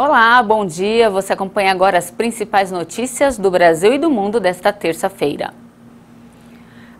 Olá, bom dia. Você acompanha agora as principais notícias do Brasil e do mundo desta terça-feira.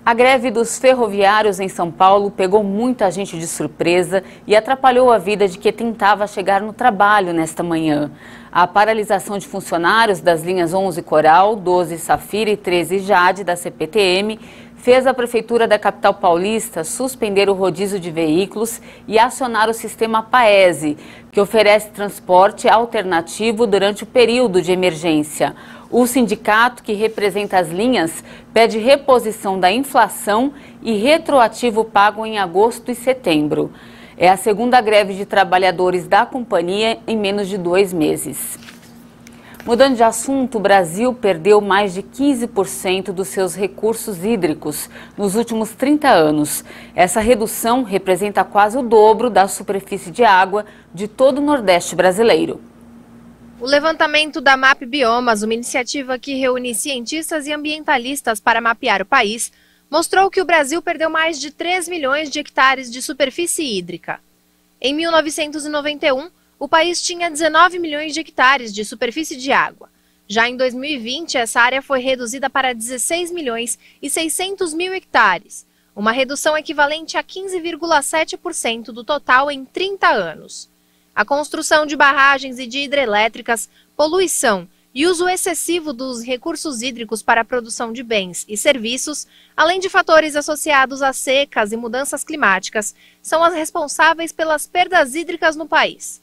A greve dos ferroviários em São Paulo pegou muita gente de surpresa e atrapalhou a vida de quem tentava chegar no trabalho nesta manhã. A paralisação de funcionários das linhas 11 Coral, 12 Safira e 13 Jade da CPTM fez a Prefeitura da capital paulista suspender o rodízio de veículos e acionar o sistema PAESE, que oferece transporte alternativo durante o período de emergência. O sindicato, que representa as linhas, pede reposição da inflação e retroativo pago em agosto e setembro. É a segunda greve de trabalhadores da companhia em menos de dois meses. Mudando de assunto, o Brasil perdeu mais de 15% dos seus recursos hídricos nos últimos 30 anos. Essa redução representa quase o dobro da superfície de água de todo o Nordeste brasileiro. O levantamento da MAP Biomas, uma iniciativa que reúne cientistas e ambientalistas para mapear o país, mostrou que o Brasil perdeu mais de 3 milhões de hectares de superfície hídrica. Em 1991, o país tinha 19 milhões de hectares de superfície de água. Já em 2020, essa área foi reduzida para 16 milhões e 600 mil hectares, uma redução equivalente a 15,7% do total em 30 anos. A construção de barragens e de hidrelétricas, poluição e uso excessivo dos recursos hídricos para a produção de bens e serviços, além de fatores associados a secas e mudanças climáticas, são as responsáveis pelas perdas hídricas no país.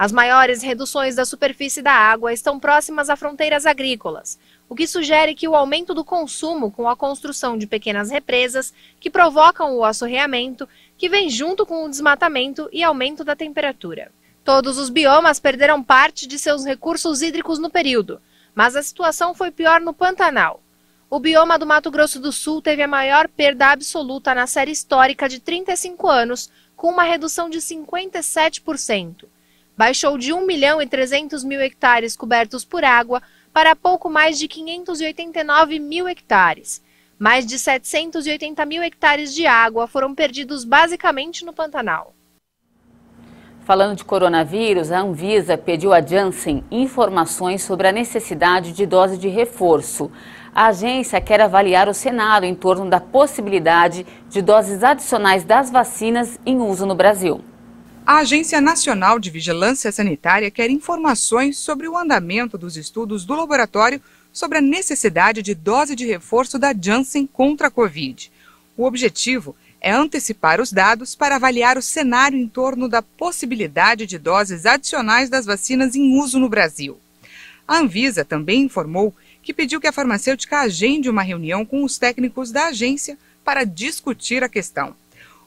As maiores reduções da superfície da água estão próximas a fronteiras agrícolas, o que sugere que o aumento do consumo com a construção de pequenas represas, que provocam o assorreamento, que vem junto com o desmatamento e aumento da temperatura. Todos os biomas perderam parte de seus recursos hídricos no período, mas a situação foi pior no Pantanal. O bioma do Mato Grosso do Sul teve a maior perda absoluta na série histórica de 35 anos, com uma redução de 57% baixou de 1 milhão e 300 mil hectares cobertos por água para pouco mais de 589 mil hectares. Mais de 780 mil hectares de água foram perdidos basicamente no Pantanal. Falando de coronavírus, a Anvisa pediu à Janssen informações sobre a necessidade de dose de reforço. A agência quer avaliar o cenário em torno da possibilidade de doses adicionais das vacinas em uso no Brasil. A Agência Nacional de Vigilância Sanitária quer informações sobre o andamento dos estudos do laboratório sobre a necessidade de dose de reforço da Janssen contra a Covid. O objetivo é antecipar os dados para avaliar o cenário em torno da possibilidade de doses adicionais das vacinas em uso no Brasil. A Anvisa também informou que pediu que a farmacêutica agende uma reunião com os técnicos da agência para discutir a questão.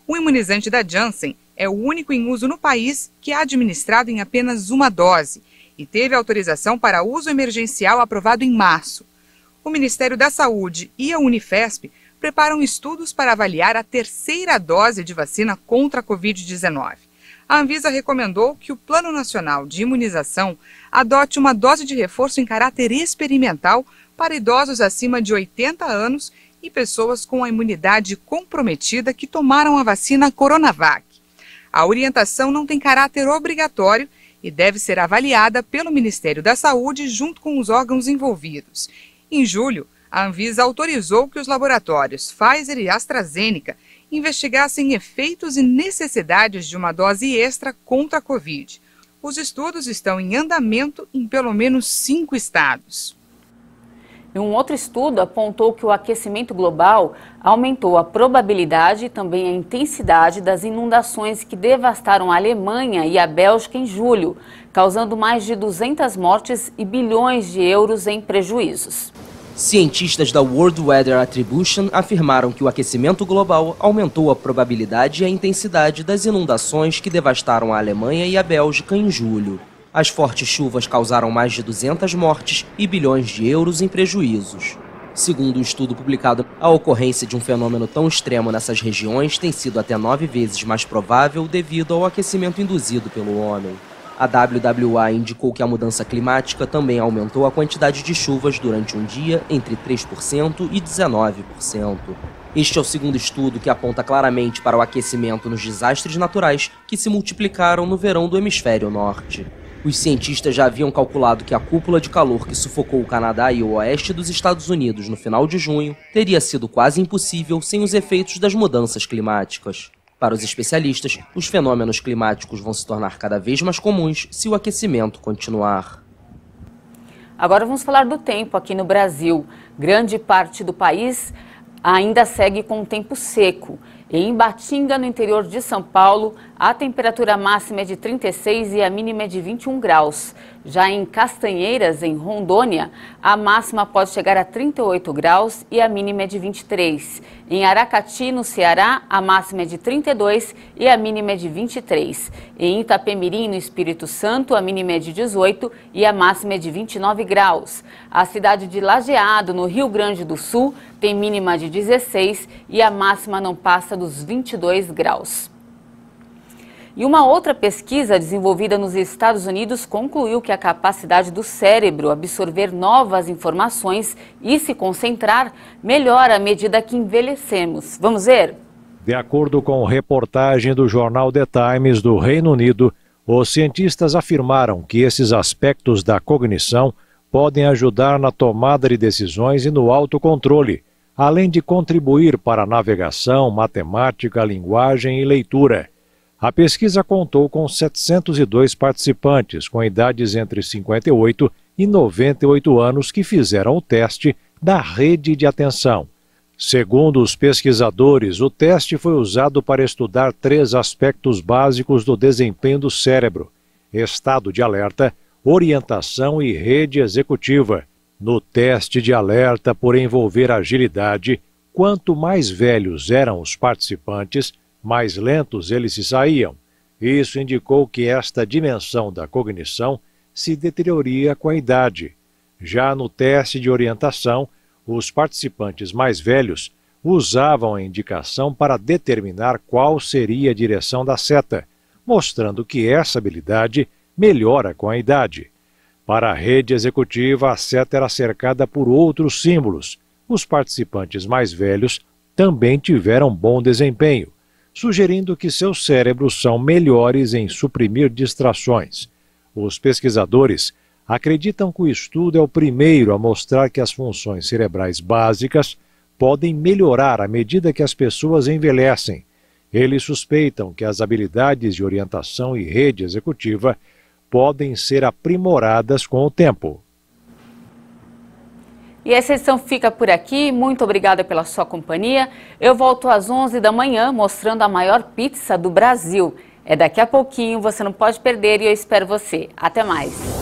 O imunizante da Janssen é o único em uso no país que é administrado em apenas uma dose e teve autorização para uso emergencial aprovado em março. O Ministério da Saúde e a Unifesp preparam estudos para avaliar a terceira dose de vacina contra a Covid-19. A Anvisa recomendou que o Plano Nacional de Imunização adote uma dose de reforço em caráter experimental para idosos acima de 80 anos e pessoas com a imunidade comprometida que tomaram a vacina Coronavac. A orientação não tem caráter obrigatório e deve ser avaliada pelo Ministério da Saúde junto com os órgãos envolvidos. Em julho, a Anvisa autorizou que os laboratórios Pfizer e AstraZeneca investigassem efeitos e necessidades de uma dose extra contra a Covid. Os estudos estão em andamento em pelo menos cinco estados. E um outro estudo apontou que o aquecimento global aumentou a probabilidade e também a intensidade das inundações que devastaram a Alemanha e a Bélgica em julho, causando mais de 200 mortes e bilhões de euros em prejuízos. Cientistas da World Weather Attribution afirmaram que o aquecimento global aumentou a probabilidade e a intensidade das inundações que devastaram a Alemanha e a Bélgica em julho. As fortes chuvas causaram mais de 200 mortes e bilhões de euros em prejuízos. Segundo um estudo publicado, a ocorrência de um fenômeno tão extremo nessas regiões tem sido até nove vezes mais provável devido ao aquecimento induzido pelo homem. A WWA indicou que a mudança climática também aumentou a quantidade de chuvas durante um dia entre 3% e 19%. Este é o segundo estudo que aponta claramente para o aquecimento nos desastres naturais que se multiplicaram no verão do hemisfério norte. Os cientistas já haviam calculado que a cúpula de calor que sufocou o Canadá e o oeste dos Estados Unidos no final de junho teria sido quase impossível sem os efeitos das mudanças climáticas. Para os especialistas, os fenômenos climáticos vão se tornar cada vez mais comuns se o aquecimento continuar. Agora vamos falar do tempo aqui no Brasil. Grande parte do país ainda segue com tempo seco em Batinga, no interior de São Paulo, a temperatura máxima é de 36 e a mínima é de 21 graus. Já em Castanheiras, em Rondônia, a máxima pode chegar a 38 graus e a mínima é de 23. Em Aracati, no Ceará, a máxima é de 32 e a mínima é de 23. Em Itapemirim, no Espírito Santo, a mínima é de 18 e a máxima é de 29 graus. A cidade de Lajeado, no Rio Grande do Sul, tem mínima de 16 e a máxima não passa dos 22 graus. E uma outra pesquisa desenvolvida nos Estados Unidos concluiu que a capacidade do cérebro absorver novas informações e se concentrar melhora à medida que envelhecemos. Vamos ver? De acordo com reportagem do jornal The Times do Reino Unido, os cientistas afirmaram que esses aspectos da cognição podem ajudar na tomada de decisões e no autocontrole além de contribuir para navegação, matemática, linguagem e leitura. A pesquisa contou com 702 participantes com idades entre 58 e 98 anos que fizeram o teste da rede de atenção. Segundo os pesquisadores, o teste foi usado para estudar três aspectos básicos do desempenho do cérebro: estado de alerta, orientação e rede executiva. No teste de alerta por envolver agilidade, quanto mais velhos eram os participantes, mais lentos eles se saíam. Isso indicou que esta dimensão da cognição se deterioria com a idade. Já no teste de orientação, os participantes mais velhos usavam a indicação para determinar qual seria a direção da seta, mostrando que essa habilidade melhora com a idade. Para a rede executiva, a seta era cercada por outros símbolos. Os participantes mais velhos também tiveram bom desempenho, sugerindo que seus cérebros são melhores em suprimir distrações. Os pesquisadores acreditam que o estudo é o primeiro a mostrar que as funções cerebrais básicas podem melhorar à medida que as pessoas envelhecem. Eles suspeitam que as habilidades de orientação e rede executiva podem ser aprimoradas com o tempo. E essa edição fica por aqui. Muito obrigada pela sua companhia. Eu volto às 11 da manhã mostrando a maior pizza do Brasil. É daqui a pouquinho, você não pode perder e eu espero você. Até mais.